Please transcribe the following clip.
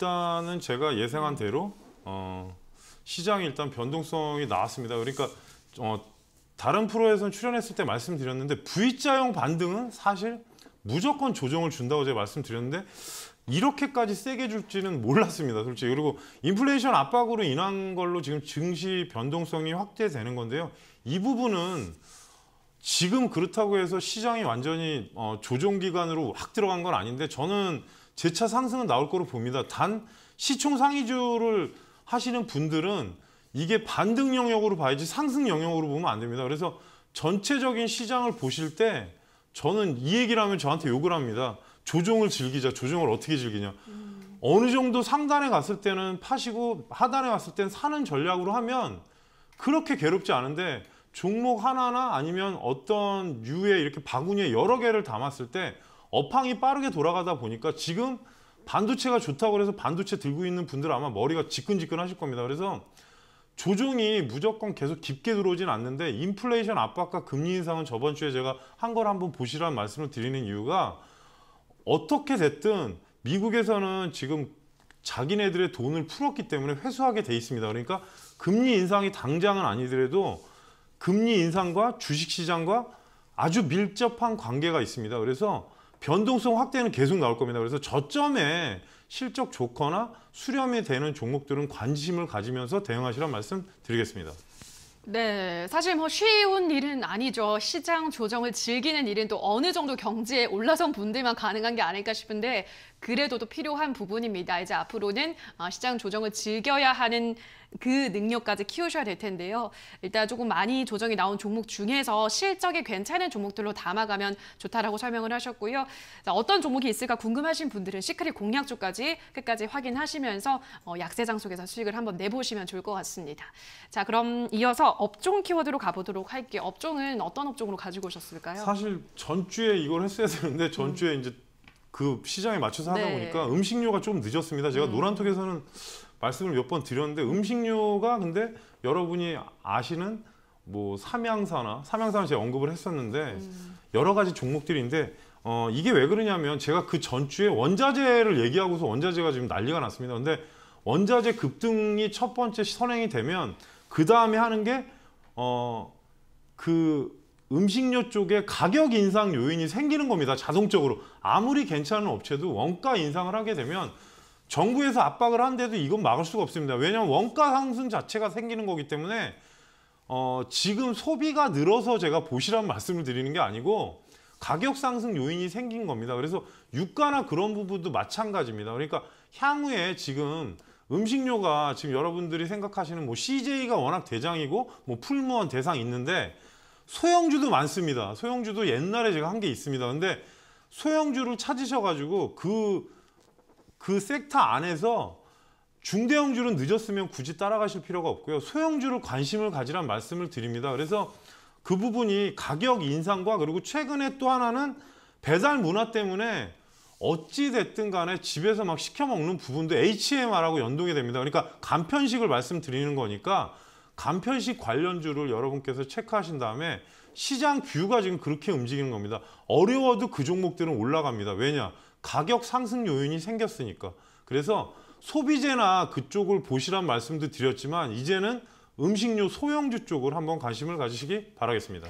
일단은 제가 예상한 대로 어, 시장이 일단 변동성이 나왔습니다. 그러니까 어, 다른 프로에서는 출연했을 때 말씀드렸는데 V자형 반등은 사실 무조건 조정을 준다고 제가 말씀드렸는데 이렇게까지 세게 줄지는 몰랐습니다. 솔직히 그리고 인플레이션 압박으로 인한 걸로 지금 증시 변동성이 확대되는 건데요. 이 부분은 지금 그렇다고 해서 시장이 완전히 어, 조정 기관으로확 들어간 건 아닌데 저는 재차 상승은 나올 거로 봅니다. 단 시총 상위주를 하시는 분들은 이게 반등 영역으로 봐야지 상승 영역으로 보면 안 됩니다. 그래서 전체적인 시장을 보실 때 저는 이 얘기를 하면 저한테 욕을 합니다. 조종을 즐기자. 조종을 어떻게 즐기냐. 음. 어느 정도 상단에 갔을 때는 파시고 하단에 갔을 때는 사는 전략으로 하면 그렇게 괴롭지 않은데 종목 하나나 아니면 어떤 유에 이렇게 바구니에 여러 개를 담았을 때 업황이 빠르게 돌아가다 보니까 지금 반도체가 좋다고 그래서 반도체 들고 있는 분들 아마 머리가 지끈지끈하실 겁니다. 그래서 조정이 무조건 계속 깊게 들어오진 않는데 인플레이션 압박과 금리 인상은 저번 주에 제가 한 걸 한번 보시라는 말씀을 드리는 이유가 어떻게 됐든 미국에서는 지금 자기네들의 돈을 풀었기 때문에 회수하게 돼 있습니다. 그러니까 금리 인상이 당장은 아니더라도 금리 인상과 주식시장과 아주 밀접한 관계가 있습니다. 그래서 변동성 확대는 계속 나올 겁니다. 그래서 저점에 실적 좋거나 수렴이 되는 종목들은 관심을 가지면서 대응하시란 말씀 드리겠습니다. 네, 사실 뭐 쉬운 일은 아니죠. 시장 조정을 즐기는 일은 또 어느 정도 경지에 올라선 분들만 가능한 게 아닐까 싶은데 그래도 또 필요한 부분입니다. 이제 앞으로는 어, 시장 조정을 즐겨야 하는 그 능력까지 키우셔야 될 텐데요. 일단 조금 많이 조정이 나온 종목 중에서 실적이 괜찮은 종목들로 담아가면 좋다라고 설명을 하셨고요. 어떤 종목이 있을까 궁금하신 분들은 시크릿 공략주까지 끝까지 확인하시면서 어, 약세장 속에서 수익을 한번 내보시면 좋을 것 같습니다. 자, 그럼 이어서 업종 키워드로 가보도록 할게요. 업종은 어떤 업종으로 가지고 오셨을까요? 사실 전주에 이걸 했어야 되는데 음. 전주에 음. 이제 그 시장에 맞춰서 하다 네. 보니까 음식료가 좀 늦었습니다. 제가 음. 노란톡에서는 말씀을 몇 번 드렸는데 음식료가 근데 여러분이 아시는 뭐 삼양사나 삼양사는 제가 언급을 했었는데 음. 여러 가지 종목들인데 어, 이게 왜 그러냐면 제가 그 전주에 원자재를 얘기하고서 원자재가 지금 난리가 났습니다. 근데 원자재 급등이 첫 번째 선행이 되면 그 다음에 하는 게 어, 그 음식료 쪽에 가격 인상 요인이 생기는 겁니다. 자동적으로. 아무리 괜찮은 업체도 원가 인상을 하게 되면 정부에서 압박을 한데도 이건 막을 수가 없습니다. 왜냐하면 원가 상승 자체가 생기는 거기 때문에 어, 지금 소비가 늘어서 제가 보시라는 말씀을 드리는 게 아니고 가격 상승 요인이 생긴 겁니다. 그래서 유가나 그런 부분도 마찬가지입니다. 그러니까 향후에 지금 음식료가 지금 여러분들이 생각하시는 뭐 CJ가 워낙 대장이고 뭐 풀무원 대상 있는데 소형주도 많습니다. 소형주도 옛날에 제가 한 게 있습니다. 근데 소형주를 찾으셔가지고 그그 섹터 안에서 중대형주는 늦었으면 굳이 따라가실 필요가 없고요. 소형주를 관심을 가지란 말씀을 드립니다. 그래서 그 부분이 가격 인상과 그리고 최근에 또 하나는 배달 문화 때문에 어찌됐든 간에 집에서 막 시켜 먹는 부분도 HMR하고 연동이 됩니다. 그러니까 간편식을 말씀드리는 거니까 간편식 관련주를 여러분께서 체크하신 다음에 시장 뷰가 지금 그렇게 움직이는 겁니다. 어려워도 그 종목들은 올라갑니다. 왜냐? 가격 상승 요인이 생겼으니까. 그래서 소비재나 그쪽을 보시란 말씀도 드렸지만 이제는 음식료 소형주 쪽을 한번 관심을 가지시기 바라겠습니다.